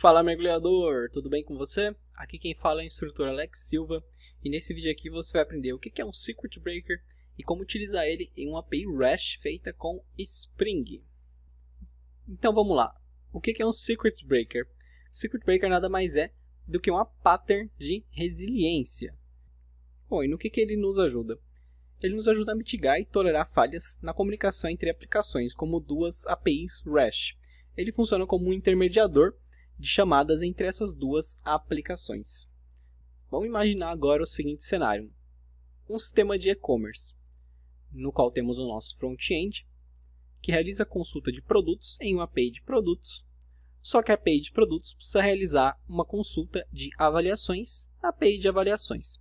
Fala mergulhador, tudo bem com você? Aqui quem fala é o instrutor Alex Silva e nesse vídeo aqui você vai aprender o que é um Circuit Breaker e como utilizar ele em uma API REST feita com Spring. Então vamos lá, o que é um Circuit Breaker? Circuit Breaker nada mais é do que uma pattern de resiliência. Bom, e no que, que ele nos ajuda? Ele nos ajuda a mitigar e tolerar falhas na comunicação entre aplicações, como duas APIs REST. Ele funciona como um intermediador de chamadas entre essas duas aplicações. Vamos imaginar agora o seguinte cenário. Um sistema de e-commerce, no qual temos o nosso front-end, que realiza a consulta de produtos em uma API de produtos, só que a API de produtos precisa realizar uma consulta de avaliações, API de avaliações.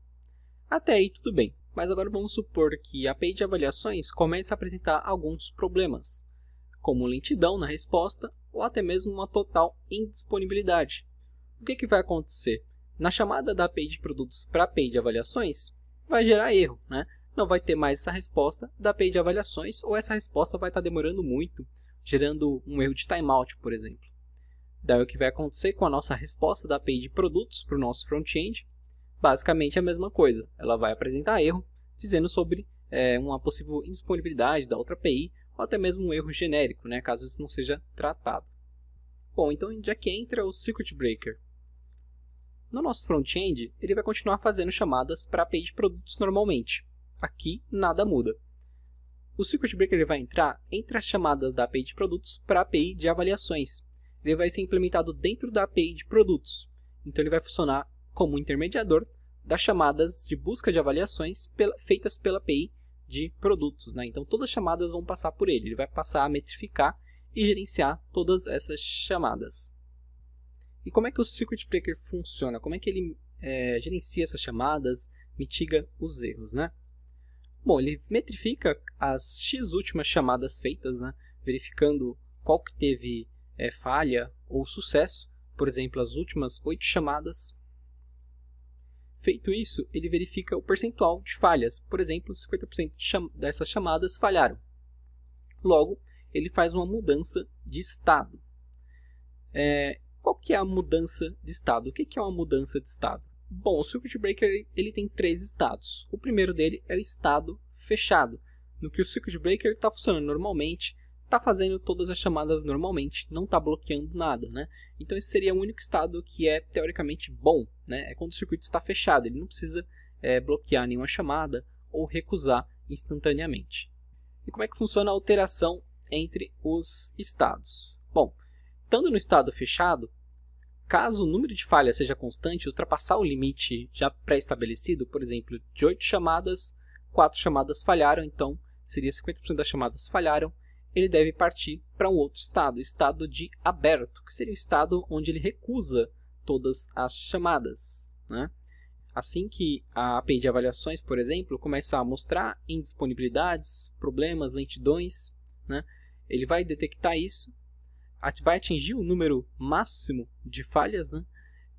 Até aí tudo bem, mas agora vamos supor que a API de avaliações comece a apresentar alguns problemas como lentidão na resposta ou até mesmo uma total indisponibilidade. O que, que vai acontecer? Na chamada da API de produtos para a API de avaliações, vai gerar erro, né? não vai ter mais essa resposta da API de avaliações ou essa resposta vai estar demorando muito, gerando um erro de timeout, por exemplo. Daí o que vai acontecer com a nossa resposta da API de produtos para o nosso front-end? Basicamente é a mesma coisa, ela vai apresentar erro, dizendo sobre é, uma possível indisponibilidade da outra API ou até mesmo um erro genérico, né, caso isso não seja tratado. Bom, então onde é que entra o Circuit Breaker? No nosso front-end, ele vai continuar fazendo chamadas para a API de produtos normalmente. Aqui, nada muda. O Circuit Breaker ele vai entrar entre as chamadas da API de produtos para a API de avaliações. Ele vai ser implementado dentro da API de produtos. Então, ele vai funcionar como intermediador das chamadas de busca de avaliações feitas pela API de produtos. Né? Então, todas as chamadas vão passar por ele. Ele vai passar a metrificar e gerenciar todas essas chamadas. E como é que o Circuit Breaker funciona? Como é que ele é, gerencia essas chamadas, mitiga os erros, né? Bom, ele metrifica as x últimas chamadas feitas, né? verificando qual que teve é, falha ou sucesso. Por exemplo, as últimas oito chamadas Feito isso, ele verifica o percentual de falhas. Por exemplo, 50% dessas chamadas falharam. Logo, ele faz uma mudança de estado. É, qual que é a mudança de estado? O que, que é uma mudança de estado? Bom, o Circuit Breaker ele tem três estados. O primeiro dele é o estado fechado, no que o Circuit Breaker está funcionando normalmente, tá fazendo todas as chamadas normalmente, não está bloqueando nada, né? Então esse seria o único estado que é teoricamente bom, né? É quando o circuito está fechado, ele não precisa é, bloquear nenhuma chamada ou recusar instantaneamente. E como é que funciona a alteração entre os estados? Bom, estando no estado fechado, caso o número de falhas seja constante, ultrapassar o limite já pré-estabelecido, por exemplo, de 8 chamadas, 4 chamadas falharam, então seria 50% das chamadas falharam, ele deve partir para um outro estado, estado de aberto, que seria o estado onde ele recusa todas as chamadas. Né? Assim que a API de avaliações, por exemplo, começar a mostrar indisponibilidades, problemas, lentidões, né? ele vai detectar isso, vai atingir o número máximo de falhas né?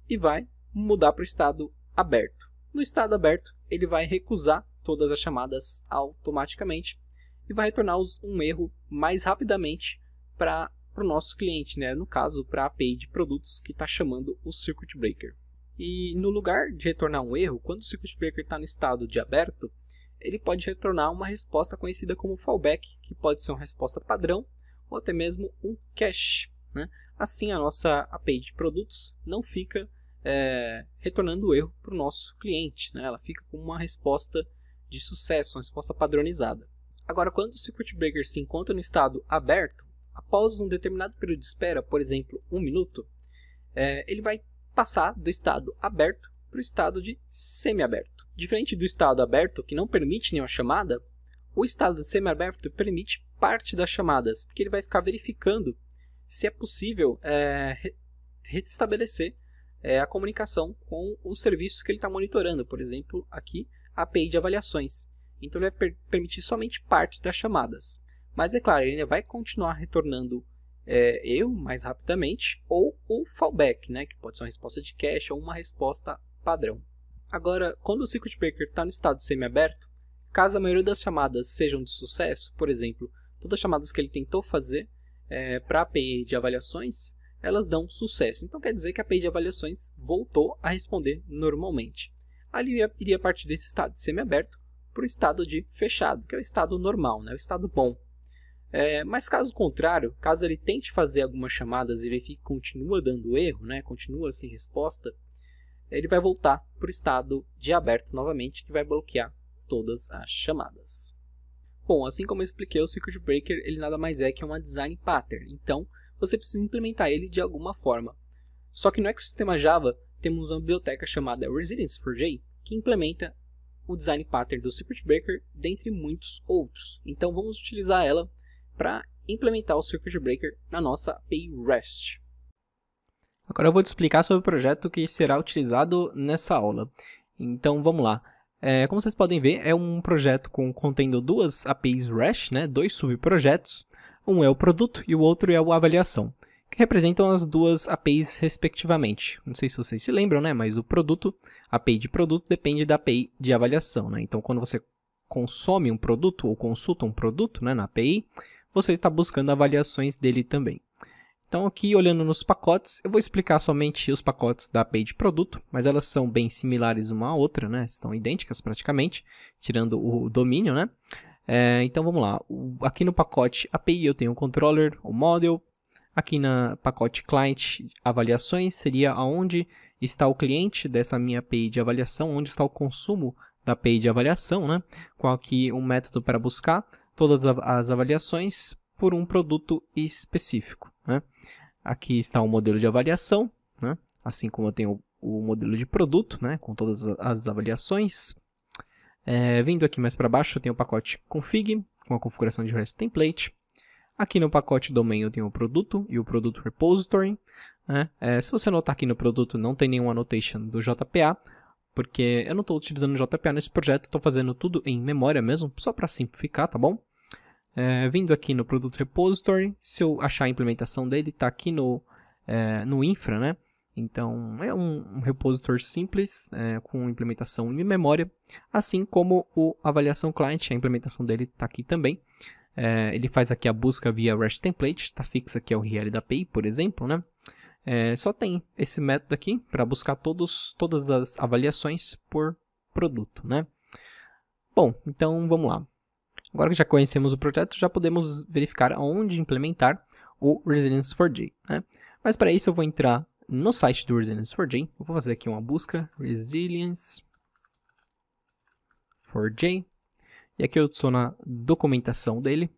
e vai mudar para o estado aberto. No estado aberto, ele vai recusar todas as chamadas automaticamente e vai retornar um erro mais rapidamente para o nosso cliente, né? no caso, para a API de produtos que está chamando o Circuit Breaker. E no lugar de retornar um erro, quando o Circuit Breaker está no estado de aberto, ele pode retornar uma resposta conhecida como fallback, que pode ser uma resposta padrão ou até mesmo um cache. Né? Assim, a nossa API de produtos não fica é, retornando o erro para o nosso cliente, né? ela fica com uma resposta de sucesso, uma resposta padronizada. Agora, quando o circuit breaker se encontra no estado aberto, após um determinado período de espera, por exemplo, um minuto, é, ele vai passar do estado aberto para o estado de semi-aberto. Diferente do estado aberto, que não permite nenhuma chamada, o estado semi-aberto permite parte das chamadas, porque ele vai ficar verificando se é possível é, restabelecer é, a comunicação com o serviço que ele está monitorando, por exemplo, aqui a API de avaliações então ele vai per permitir somente parte das chamadas. Mas é claro, ele ainda vai continuar retornando é, eu mais rapidamente ou o fallback, né, que pode ser uma resposta de cache ou uma resposta padrão. Agora, quando o Circuit Breaker está no estado semi-aberto, caso a maioria das chamadas sejam de sucesso, por exemplo, todas as chamadas que ele tentou fazer é, para a API de avaliações, elas dão sucesso. Então quer dizer que a API de avaliações voltou a responder normalmente. Ali iria partir desse estado semi-aberto para o estado de fechado, que é o estado normal, né? o estado bom. É, mas caso contrário, caso ele tente fazer algumas chamadas e verifique que continua dando erro, né? continua sem resposta, ele vai voltar para o estado de aberto novamente, que vai bloquear todas as chamadas. Bom, assim como eu expliquei, o Circuit Breaker ele nada mais é que uma design pattern, então você precisa implementar ele de alguma forma. Só que no ecossistema Java temos uma biblioteca chamada Resilience4j que implementa o design pattern do circuit breaker, dentre muitos outros. Então vamos utilizar ela para implementar o circuit breaker na nossa API REST. Agora eu vou te explicar sobre o projeto que será utilizado nessa aula. Então vamos lá. É, como vocês podem ver, é um projeto com, contendo duas APIs REST, né, dois subprojetos. Um é o produto e o outro é a avaliação que representam as duas APIs respectivamente. Não sei se vocês se lembram, né? mas o produto, a API de produto, depende da API de avaliação. Né? Então, quando você consome um produto ou consulta um produto né, na API, você está buscando avaliações dele também. Então, aqui olhando nos pacotes, eu vou explicar somente os pacotes da API de produto, mas elas são bem similares uma à outra, né? estão idênticas praticamente, tirando o domínio. Né? É, então, vamos lá. O, aqui no pacote API eu tenho o controller, o model, Aqui na pacote client avaliações seria aonde está o cliente dessa minha API de avaliação, onde está o consumo da API de avaliação, né? com aqui um método para buscar todas as avaliações por um produto específico. Né? Aqui está o modelo de avaliação, né? assim como eu tenho o modelo de produto, né? com todas as avaliações. É, vindo aqui mais para baixo, eu tenho o pacote config, com a configuração de REST template. Aqui no pacote domain eu tenho o produto e o produto repository. Né? É, se você notar aqui no produto não tem nenhuma annotation do JPA, porque eu não estou utilizando JPA nesse projeto, estou fazendo tudo em memória mesmo, só para simplificar, tá bom? É, vindo aqui no produto repository, se eu achar a implementação dele, está aqui no, é, no infra, né? Então, é um, um repository simples, é, com implementação em memória, assim como o avaliação client, a implementação dele está aqui também. É, ele faz aqui a busca via REST template, está fixa aqui o URL da API, por exemplo, né? É, só tem esse método aqui para buscar todos, todas as avaliações por produto, né? Bom, então vamos lá. Agora que já conhecemos o projeto, já podemos verificar onde implementar o Resilience4J, né? Mas para isso eu vou entrar no site do Resilience4j, vou fazer aqui uma busca, Resilience4j, e aqui eu estou na documentação dele,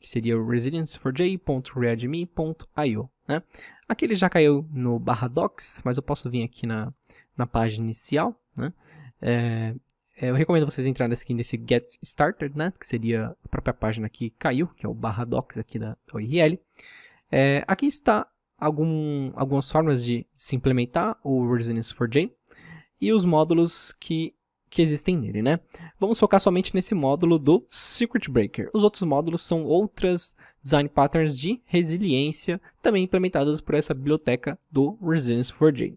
que seria o resilience4j.readme.io. Né? Aqui ele já caiu no barra docs, mas eu posso vir aqui na, na página inicial. Né? É, é eu recomendo vocês entrarem aqui nesse Get Started, né? que seria a própria página que caiu, que é o barra docs aqui da URL. É, aqui está algum, algumas formas de se implementar o Resilience4j e os módulos que que existem nele, né? Vamos focar somente nesse módulo do Circuit Breaker. Os outros módulos são outras design patterns de resiliência, também implementadas por essa biblioteca do Resilience 4J.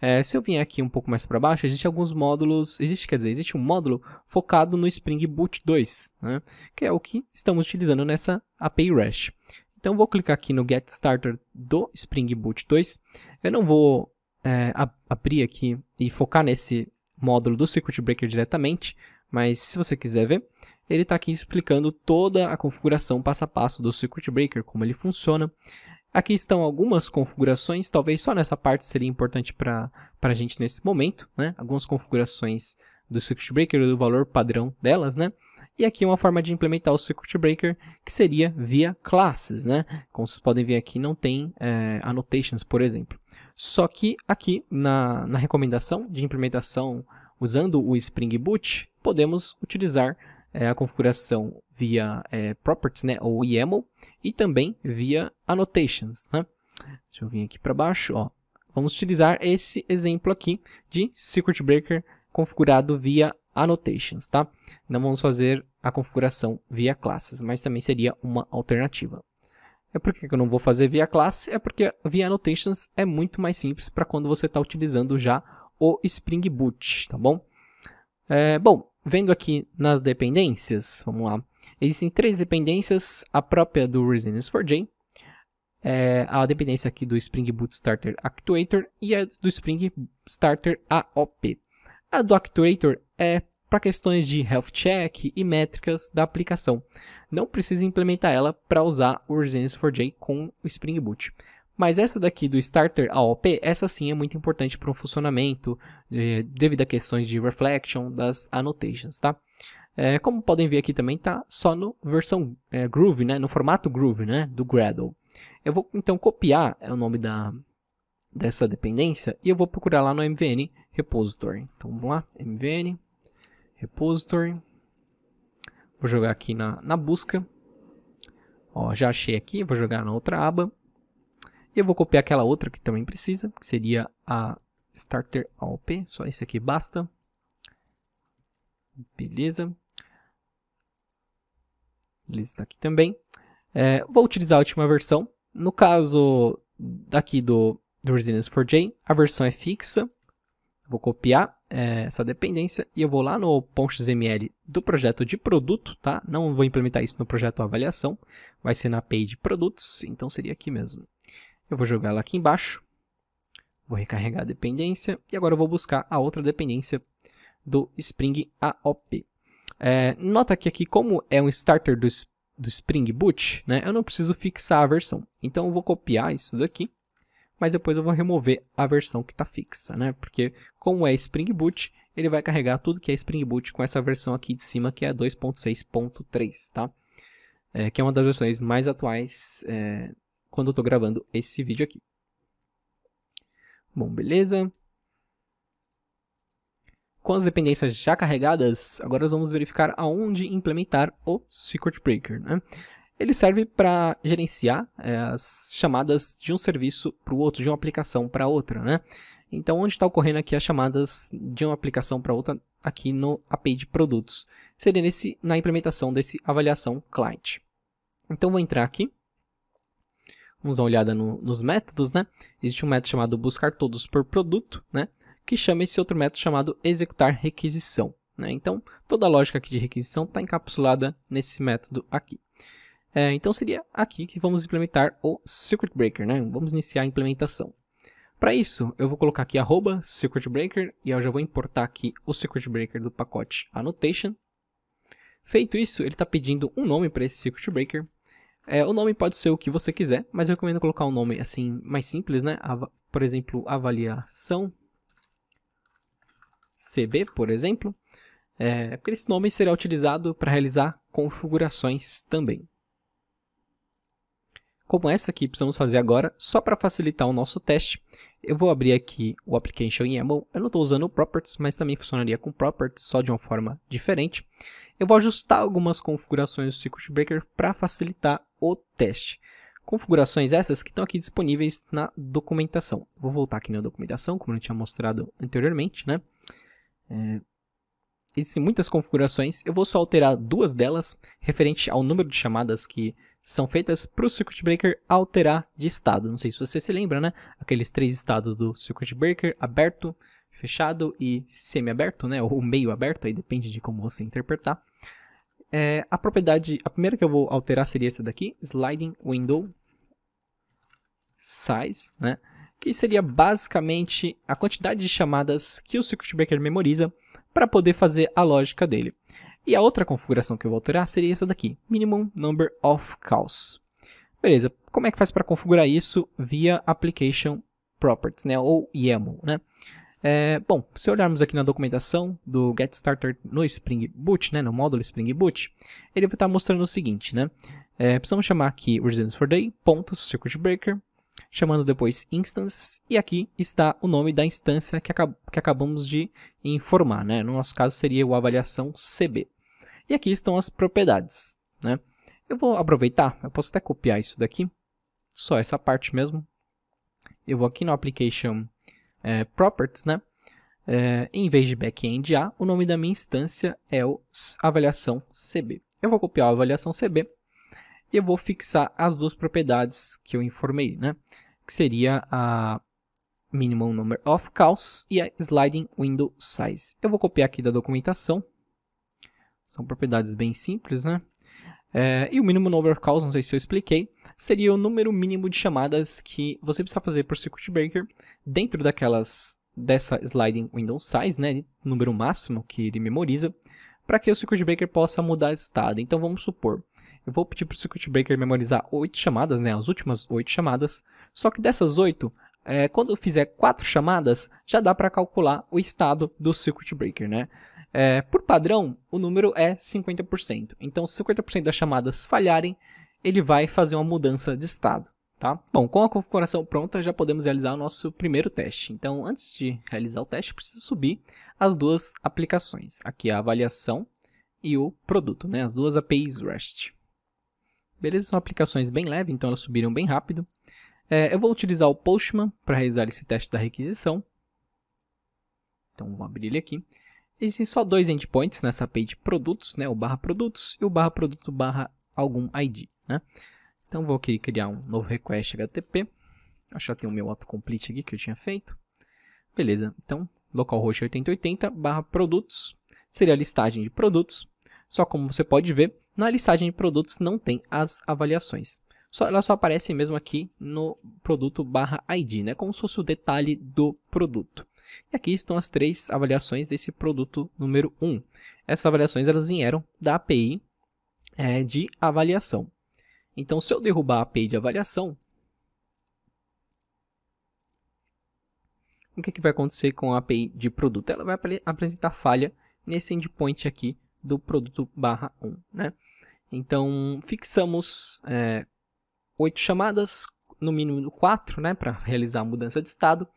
É, se eu vier aqui um pouco mais para baixo, existe alguns módulos, existe, quer dizer, existe um módulo focado no Spring Boot 2, né, que é o que estamos utilizando nessa API REST. Então, vou clicar aqui no Get Starter do Spring Boot 2. Eu não vou é, abrir aqui e focar nesse módulo do Circuit Breaker diretamente, mas se você quiser ver, ele está aqui explicando toda a configuração passo a passo do Circuit Breaker, como ele funciona. Aqui estão algumas configurações, talvez só nessa parte seria importante para a gente nesse momento, né? algumas configurações do Circuit Breaker, do valor padrão delas, né? E aqui uma forma de implementar o Circuit Breaker, que seria via classes, né? Como vocês podem ver aqui, não tem é, annotations, por exemplo. Só que aqui na, na recomendação de implementação usando o Spring Boot, podemos utilizar é, a configuração via é, Properties, né, ou YAML, e também via Annotations. Né? Deixa eu vir aqui para baixo. Ó. Vamos utilizar esse exemplo aqui de Secret Breaker configurado via Annotations. Tá? Não vamos fazer a configuração via classes, mas também seria uma alternativa. É por que eu não vou fazer via classe? É porque via annotations é muito mais simples para quando você está utilizando já o Spring Boot, tá bom? É, bom, vendo aqui nas dependências, vamos lá. Existem três dependências, a própria do Resilience4j, é, a dependência aqui do Spring Boot Starter Actuator e a do Spring Starter AOP. A do Actuator é para questões de health check e métricas da aplicação não precisa implementar ela para usar o Resilience 4J com o Spring Boot. Mas essa daqui do Starter AOP, essa sim é muito importante para o funcionamento, eh, devido a questões de reflection das annotations, tá? É, como podem ver aqui também, tá só no versão é, eh, Groove, né? No formato Groove, né? Do Gradle. Eu vou então copiar é o nome da, dessa dependência e eu vou procurar lá no MVN Repository. Então vamos lá, MVN Repository. Vou jogar aqui na, na busca. Ó, já achei aqui, vou jogar na outra aba. E eu vou copiar aquela outra que também precisa, que seria a Starter AOP. Só esse aqui basta. Beleza. Ele está aqui também. É, vou utilizar a última versão. No caso daqui do, do Resilience 4J, a versão é fixa. Vou copiar é, essa dependência e eu vou lá no PonXML do projeto de produto, tá? Não vou implementar isso no projeto avaliação, vai ser na page produtos, então seria aqui mesmo. Eu vou jogar ela aqui embaixo, vou recarregar a dependência e agora eu vou buscar a outra dependência do Spring AOP. É, nota que aqui, como é um starter do, do Spring Boot, né, eu não preciso fixar a versão. Então, eu vou copiar isso daqui mas depois eu vou remover a versão que está fixa, né? Porque como é Spring Boot, ele vai carregar tudo que é Spring Boot com essa versão aqui de cima, que é a 2.6.3, tá? É, que é uma das versões mais atuais é, quando eu estou gravando esse vídeo aqui. Bom, beleza. Com as dependências já carregadas, agora vamos verificar aonde implementar o Secret Breaker. Né? Ele serve para gerenciar é, as chamadas de um serviço para o outro, de uma aplicação para outra, né? Então, onde está ocorrendo aqui as chamadas de uma aplicação para outra aqui no API de produtos? Seria nesse, na implementação desse avaliação client. Então, vou entrar aqui. Vamos dar uma olhada no, nos métodos, né? Existe um método chamado buscar todos por produto, né? Que chama esse outro método chamado executar requisição. Né? Então, toda a lógica aqui de requisição está encapsulada nesse método aqui. É, então seria aqui que vamos implementar o circuit breaker, né? Vamos iniciar a implementação. Para isso, eu vou colocar aqui arroba circuit breaker e eu já vou importar aqui o circuit breaker do pacote annotation. Feito isso, ele está pedindo um nome para esse circuit breaker. É, o nome pode ser o que você quiser, mas eu recomendo colocar um nome assim mais simples, né? Ava por exemplo, avaliação CB, por exemplo. É, porque esse nome será utilizado para realizar configurações também como essa que precisamos fazer agora, só para facilitar o nosso teste. Eu vou abrir aqui o Application YAML. Eu não estou usando o Properties, mas também funcionaria com Properties, só de uma forma diferente. Eu vou ajustar algumas configurações do Circuit Breaker para facilitar o teste. Configurações essas que estão aqui disponíveis na documentação. Vou voltar aqui na documentação, como eu tinha mostrado anteriormente, né? É, existem muitas configurações, eu vou só alterar duas delas, referente ao número de chamadas que são feitas para o circuit breaker alterar de estado. Não sei se você se lembra, né? Aqueles três estados do circuit breaker, aberto, fechado e semi-aberto, né? Ou meio aberto, aí depende de como você interpretar. É, a propriedade, a primeira que eu vou alterar seria essa daqui, sliding window size, né? Que seria basicamente a quantidade de chamadas que o circuit breaker memoriza para poder fazer a lógica dele. E a outra configuração que eu vou alterar seria essa daqui, Minimum Number of Calls. Beleza, como é que faz para configurar isso via Application Properties, né, ou YAML, né? É, bom, se olharmos aqui na documentação do Get Started no Spring Boot, né, no módulo Spring Boot, ele vai estar mostrando o seguinte, né? É, precisamos chamar aqui Resilience ponto, circuit breaker, chamando depois instance, e aqui está o nome da instância que, acab que acabamos de informar, né? No nosso caso seria o avaliação CB. E aqui estão as propriedades, né? Eu vou aproveitar, eu posso até copiar isso daqui, só essa parte mesmo. Eu vou aqui no Application é, Properties, né? É, em vez de backend A, o nome da minha instância é o avaliação CB. Eu vou copiar a avaliação CB e eu vou fixar as duas propriedades que eu informei, né? Que seria a minimum number of calls e a sliding window size. Eu vou copiar aqui da documentação, são propriedades bem simples, né? É, e o mínimo number of calls, não sei se eu expliquei, seria o número mínimo de chamadas que você precisa fazer por circuit breaker dentro daquelas dessa sliding window size, né, número máximo que ele memoriza, para que o circuit breaker possa mudar de estado. Então vamos supor, eu vou pedir para o circuit breaker memorizar 8 chamadas, né, as últimas 8 chamadas, só que dessas 8, é, quando eu fizer 4 chamadas, já dá para calcular o estado do circuit breaker, né? É, por padrão, o número é 50%. Então, se 50% das chamadas falharem, ele vai fazer uma mudança de estado. Tá? Bom, com a configuração pronta, já podemos realizar o nosso primeiro teste. Então, antes de realizar o teste, preciso subir as duas aplicações. Aqui a avaliação e o produto, né? as duas APIs REST. Beleza, são aplicações bem leves, então elas subiram bem rápido. É, eu vou utilizar o Postman para realizar esse teste da requisição. Então, vou abrir ele aqui. Existem só dois endpoints nessa page produtos, né? o barra produtos e o barra produto barra algum ID. Né? Então vou querer criar um novo request HTTP. que já tem o meu autocomplete aqui que eu tinha feito. Beleza, então localhost 8080 barra produtos seria a listagem de produtos. Só como você pode ver, na listagem de produtos não tem as avaliações. Só, elas só aparecem mesmo aqui no produto barra ID, né? como se fosse o detalhe do produto. E aqui estão as três avaliações desse produto número 1. Um. Essas avaliações elas vieram da API é, de avaliação. Então, se eu derrubar a API de avaliação, o que, é que vai acontecer com a API de produto? Ela vai apresentar falha nesse endpoint aqui do produto barra 1. Né? Então, fixamos é, 8 chamadas, no mínimo 4, né, para realizar a mudança de estado.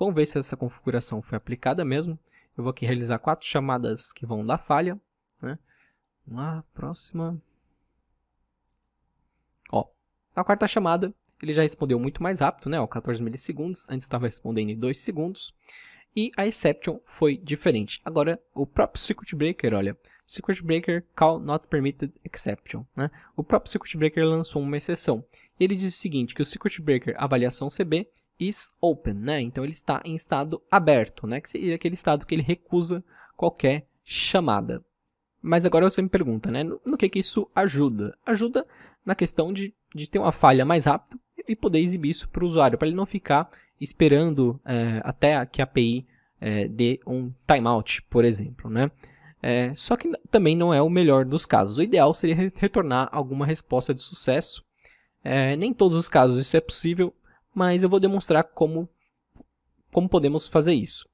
Vamos ver se essa configuração foi aplicada mesmo. Eu vou aqui realizar quatro chamadas que vão dar falha. Né? Vamos lá, próxima. Ó, na quarta chamada, ele já respondeu muito mais rápido, né? Ó, 14 milissegundos, antes estava respondendo em 2 segundos. E a exception foi diferente. Agora, o próprio circuit breaker, olha. Circuit breaker call not permitted exception. Né? O próprio circuit breaker lançou uma exceção. Ele diz o seguinte, que o circuit breaker avaliação CB is open, né? Então ele está em estado aberto, né? Que seria aquele estado que ele recusa qualquer chamada. Mas agora você me pergunta, né? No, no que, que isso ajuda? Ajuda na questão de, de ter uma falha mais rápido e poder exibir isso para o usuário, para ele não ficar esperando é, até que a API é, dê um timeout, por exemplo, né? É, só que também não é o melhor dos casos. O ideal seria retornar alguma resposta de sucesso. É, nem em todos os casos isso é possível, mas eu vou demonstrar como, como podemos fazer isso.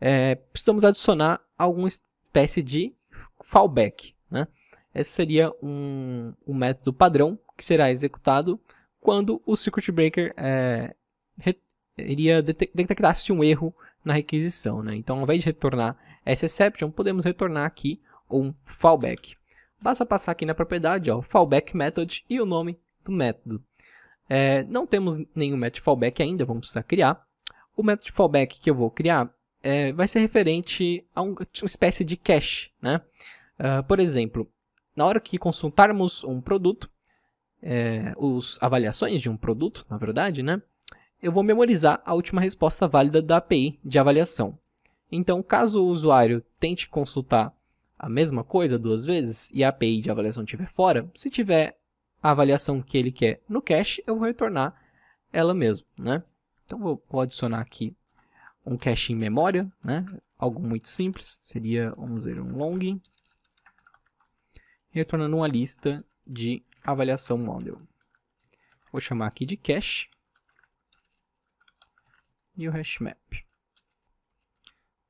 É, precisamos adicionar alguma espécie de fallback. Né? Esse seria um, um método padrão que será executado quando o circuit breaker é, iria detectasse um erro na requisição. Né? Então, ao invés de retornar essa exception, podemos retornar aqui um fallback. Basta passar aqui na propriedade, ó, fallback method e o nome do método. É, não temos nenhum método fallback ainda, vamos precisar criar. O método fallback que eu vou criar é, vai ser referente a um, tipo, uma espécie de cache. Né? Uh, por exemplo, na hora que consultarmos um produto, é, os avaliações de um produto, na verdade, né? eu vou memorizar a última resposta válida da API de avaliação. Então, caso o usuário tente consultar a mesma coisa duas vezes e a API de avaliação estiver fora, se tiver a avaliação que ele quer no cache, eu vou retornar ela mesmo, né? Então, vou, vou adicionar aqui um cache em memória, né? Algo muito simples, seria, vamos dizer um long, retornando uma lista de avaliação model. Vou chamar aqui de cache e o hash map,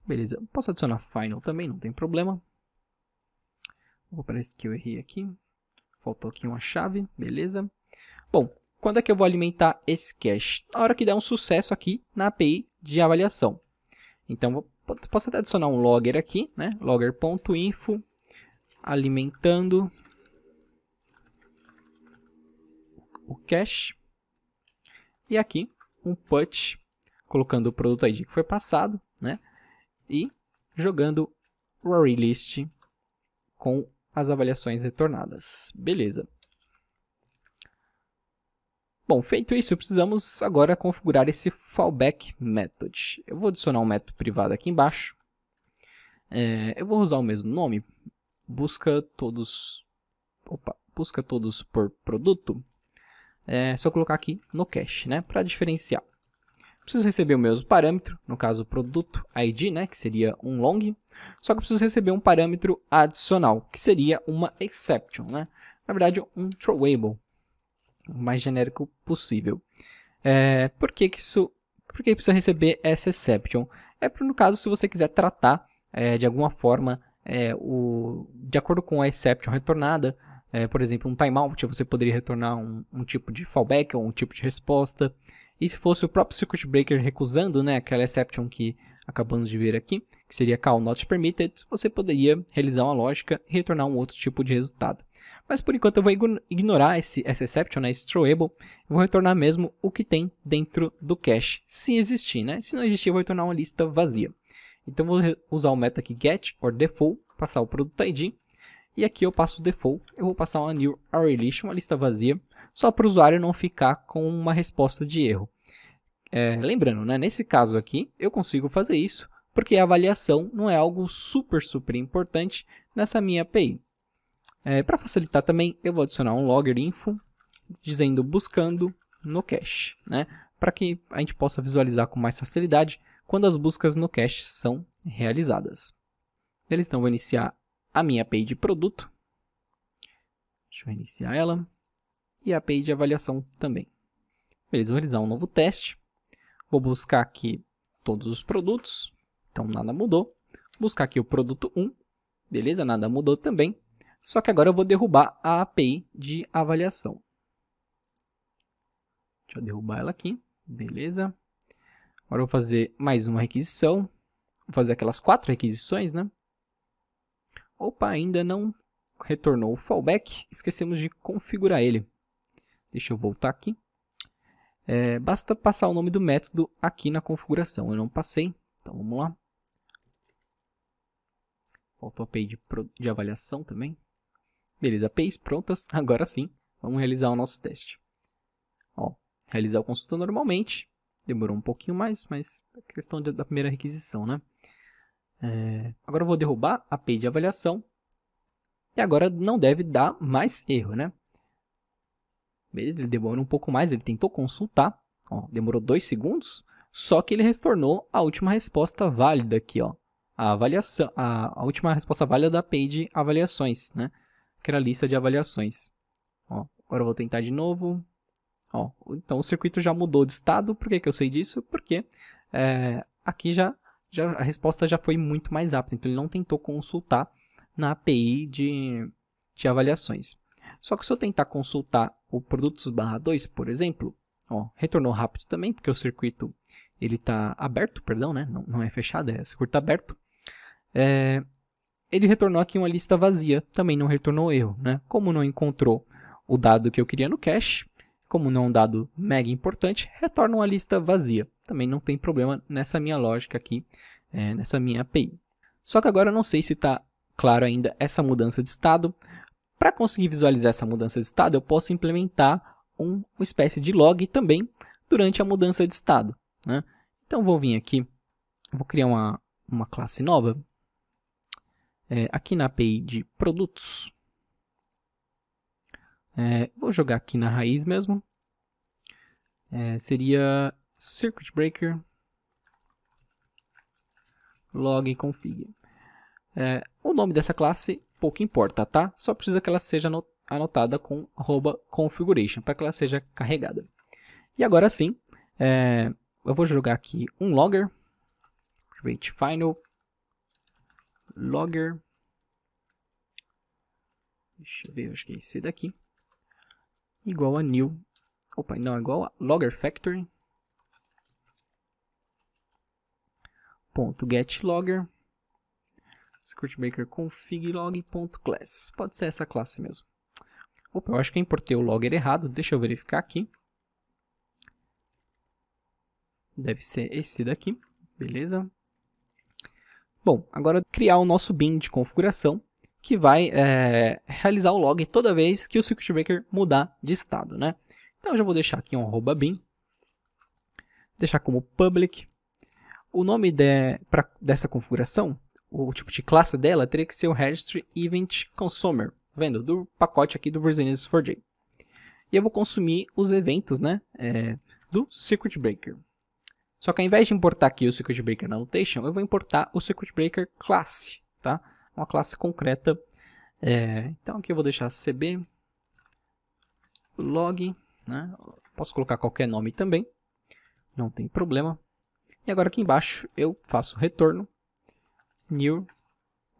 Beleza, posso adicionar final também, não tem problema. Vou para errei aqui. Faltou aqui uma chave, beleza? Bom, quando é que eu vou alimentar esse cache? Na hora que der um sucesso aqui na API de avaliação. Então, posso até adicionar um logger aqui, né? logger.info, alimentando o cache. E aqui, um put, colocando o produto ID que foi passado, né? E jogando o ArrayList com as avaliações retornadas. Beleza. Bom, feito isso, precisamos agora configurar esse fallback method. Eu vou adicionar um método privado aqui embaixo. É, eu vou usar o mesmo nome. Busca todos, opa, busca todos por produto. É só colocar aqui no cache, né, para diferenciar preciso receber o mesmo parâmetro, no caso produto ID, né, que seria um long, só que preciso receber um parâmetro adicional, que seria uma exception, né? Na verdade, um throwable, o mais genérico possível. É, por que, que isso por que precisa receber essa exception? É por, no caso, se você quiser tratar é, de alguma forma, é, o, de acordo com a exception retornada, é, por exemplo, um timeout, você poderia retornar um, um, tipo de fallback ou um tipo de resposta. E se fosse o próprio Circuit Breaker recusando né, aquela exception que acabamos de ver aqui, que seria call not permitted, você poderia realizar uma lógica e retornar um outro tipo de resultado. Mas por enquanto eu vou ignorar esse, essa exception, né, esse throwable, vou retornar mesmo o que tem dentro do cache, se existir, né? Se não existir, eu vou retornar uma lista vazia. Então vou usar o método aqui get or default, passar o produto ID, e aqui eu passo o default, eu vou passar uma new array list, uma lista vazia, só para o usuário não ficar com uma resposta de erro. É, lembrando, né, nesse caso aqui, eu consigo fazer isso porque a avaliação não é algo super, super importante nessa minha API. É, para facilitar também, eu vou adicionar um logger info dizendo buscando no cache, né, para que a gente possa visualizar com mais facilidade quando as buscas no cache são realizadas. Eles então vou iniciar a minha API de produto. Deixa eu iniciar ela e a API de avaliação também. Beleza, vou realizar um novo teste. Vou buscar aqui todos os produtos, então nada mudou. Buscar aqui o produto 1, beleza, nada mudou também. Só que agora eu vou derrubar a API de avaliação. Deixa eu derrubar ela aqui, beleza. Agora eu vou fazer mais uma requisição. Vou fazer aquelas quatro requisições, né? Opa, ainda não retornou o fallback. Esquecemos de configurar ele. Deixa eu voltar aqui. É, basta passar o nome do método aqui na configuração. Eu não passei, então vamos lá. Faltou a API de, de avaliação também. Beleza, APIs prontas. Agora sim, vamos realizar o nosso teste. Ó, realizar o consulta normalmente. Demorou um pouquinho mais, mas é questão da primeira requisição, né? É, agora eu vou derrubar a API de avaliação. E agora não deve dar mais erro, né? Beleza, ele demorou um pouco mais, ele tentou consultar, ó, demorou dois segundos, só que ele retornou a última resposta válida aqui, ó. A avaliação, a, a última resposta válida da page avaliações, né? Que era a lista de avaliações. Ó, agora eu vou tentar de novo. Ó, então o circuito já mudou de estado. Por que, que eu sei disso? Porque é, aqui já, já a resposta já foi muito mais rápida. Então ele não tentou consultar na API de, de avaliações. Só que se eu tentar consultar o produtos barra 2, por exemplo, ó, retornou rápido também, porque o circuito ele está aberto, perdão, né? Não, não é fechado, é circuito aberto. É, ele retornou aqui uma lista vazia, também não retornou erro, né? Como não encontrou o dado que eu queria no cache, como não é um dado mega importante, retorna uma lista vazia. Também não tem problema nessa minha lógica aqui, é, nessa minha API. Só que agora eu não sei se está claro ainda essa mudança de estado, para conseguir visualizar essa mudança de estado, eu posso implementar um, uma espécie de log também durante a mudança de estado. Né? Então, vou vir aqui, vou criar uma, uma classe nova, é, aqui na API de produtos. É, vou jogar aqui na raiz mesmo. É, seria circuit breaker log config. É, o nome dessa classe pouco importa, tá? Só precisa que ela seja anotada com configuration para que ela seja carregada. E agora sim, é, eu vou jogar aqui um logger, create final, logger, deixa eu ver, eu acho que é esse daqui, igual a new, opa, não, igual a logger factory, ponto get logger, config log.class. Pode ser essa classe mesmo. Opa, eu acho que eu importei o logger errado. Deixa eu verificar aqui. Deve ser esse daqui. Beleza. Bom, agora criar o nosso bin de configuração que vai é, realizar o log toda vez que o circuit breaker mudar de estado, né? Então eu já vou deixar aqui um arroba bin, deixar como public. O nome de, pra, dessa configuração o tipo de classe dela teria que ser o Registry Event Consumer, tá vendo? Do pacote aqui do Virginia's 4J. E eu vou consumir os eventos, né? É, do Circuit Breaker. Só que ao invés de importar aqui o Circuit Breaker na Annotation, eu vou importar o Circuit Breaker classe, tá? Uma classe concreta. É, então aqui eu vou deixar CB log, né? Posso colocar qualquer nome também, não tem problema. E agora aqui embaixo eu faço retorno new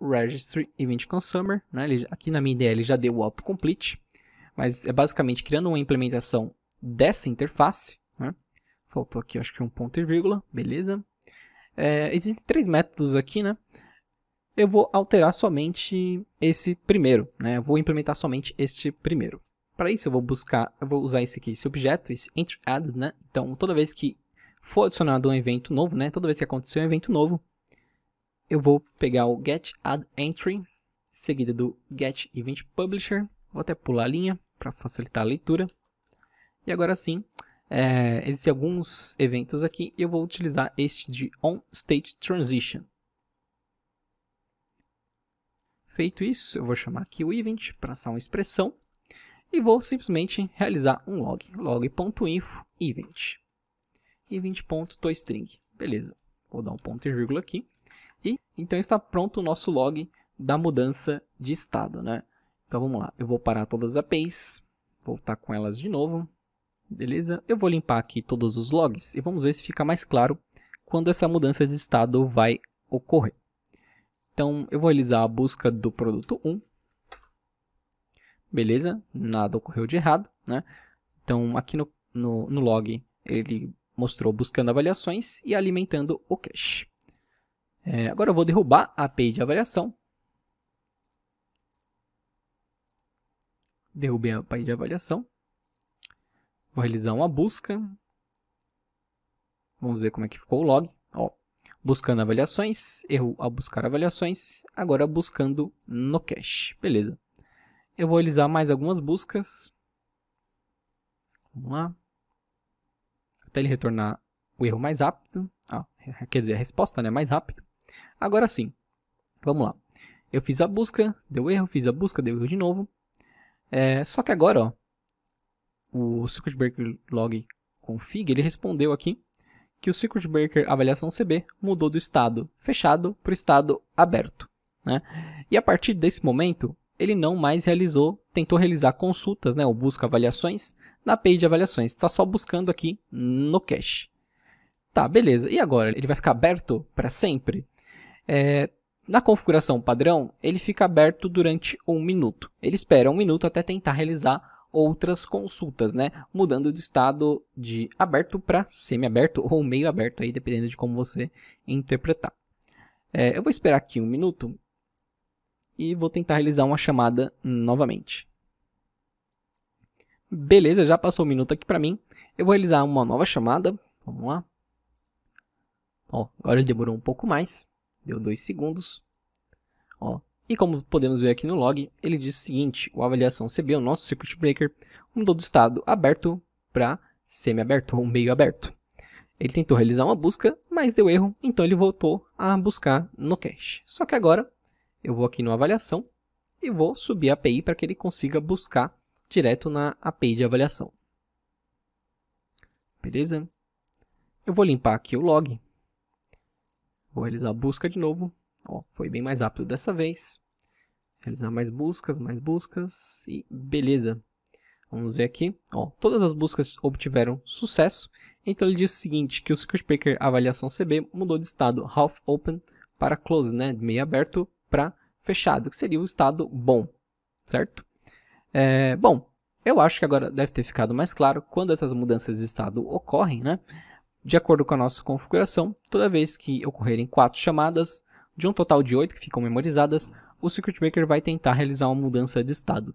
registry event consumer. Né? Ele, aqui na minha ideia ele já deu o autocomplete, mas é basicamente criando uma implementação dessa interface. Né? Faltou aqui, acho que um ponto e vírgula, beleza. É, existem três métodos aqui, né? Eu vou alterar somente esse primeiro, né? Eu vou implementar somente este primeiro. Para isso eu vou buscar, eu vou usar esse aqui, esse objeto, esse entry né? Então toda vez que for adicionado um evento novo, né? Toda vez que acontecer um evento novo, eu vou pegar o get add entry, seguida do get event publisher. Vou até pular a linha para facilitar a leitura. E agora sim, é, existem alguns eventos aqui eu vou utilizar este de on state transition. Feito isso, eu vou chamar aqui o event para passar uma expressão e vou simplesmente realizar um log, log.info event, event.toString, beleza. Vou dar um ponto e vírgula aqui. E então está pronto o nosso log da mudança de estado, né? Então vamos lá, eu vou parar todas as APIs, voltar com elas de novo, beleza? Eu vou limpar aqui todos os logs e vamos ver se fica mais claro quando essa mudança de estado vai ocorrer. Então eu vou realizar a busca do produto 1, beleza? Nada ocorreu de errado, né? Então aqui no, no, no log ele mostrou buscando avaliações e alimentando o cache. É, agora eu vou derrubar a API de avaliação. Derrubei a API de avaliação. Vou realizar uma busca. Vamos ver como é que ficou o log. Ó, buscando avaliações, erro ao buscar avaliações, agora buscando no cache. Beleza. Eu vou realizar mais algumas buscas. Vamos lá. Até ele retornar o erro mais rápido. Ah, quer dizer, a resposta né, mais rápido. Agora sim, vamos lá. Eu fiz a busca, deu erro, fiz a busca, deu erro de novo. É, só que agora, ó, o Circuit Breaker Log Config, ele respondeu aqui que o Circuit Breaker Avaliação CB mudou do estado fechado para o estado aberto. Né? E a partir desse momento, ele não mais realizou, tentou realizar consultas, né, ou busca avaliações, na page de avaliações. Está só buscando aqui no cache. Tá, beleza. E agora? Ele vai ficar aberto para sempre? É, na configuração padrão, ele fica aberto durante um minuto. Ele espera um minuto até tentar realizar outras consultas, né? Mudando do estado de aberto para semi-aberto ou meio aberto, aí, dependendo de como você interpretar. É, eu vou esperar aqui um minuto e vou tentar realizar uma chamada novamente. Beleza, já passou um minuto aqui para mim. Eu vou realizar uma nova chamada. Vamos lá. Ó, agora ele demorou um pouco mais. Deu 2 segundos. Ó. E como podemos ver aqui no log, ele diz o seguinte, o avaliação CB, o nosso circuit breaker, mudou do estado aberto para semi-aberto ou meio aberto. Ele tentou realizar uma busca, mas deu erro, então ele voltou a buscar no cache. Só que agora eu vou aqui no avaliação e vou subir a API para que ele consiga buscar direto na API de avaliação. Beleza? Eu vou limpar aqui o log Vou realizar a busca de novo. Ó, foi bem mais rápido dessa vez. Realizar mais buscas, mais buscas e beleza. Vamos ver aqui. Ó, todas as buscas obtiveram sucesso. Então ele diz o seguinte, que o Circuit Breaker avaliação CB mudou de estado half open para close, né, meio aberto para fechado, que seria o estado bom, certo? É, bom, eu acho que agora deve ter ficado mais claro quando essas mudanças de estado ocorrem, né? De acordo com a nossa configuração, toda vez que ocorrerem quatro chamadas, de um total de oito que ficam memorizadas, o Circuit Breaker vai tentar realizar uma mudança de estado,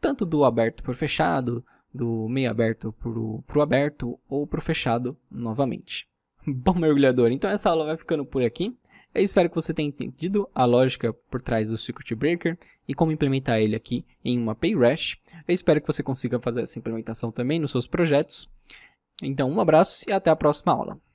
tanto do aberto para o fechado, do meio aberto para o aberto ou para o fechado novamente. Bom mergulhador, então essa aula vai ficando por aqui. Eu espero que você tenha entendido a lógica por trás do Circuit Breaker e como implementar ele aqui em uma PayRash. Eu espero que você consiga fazer essa implementação também nos seus projetos. Então, um abraço e até a próxima aula.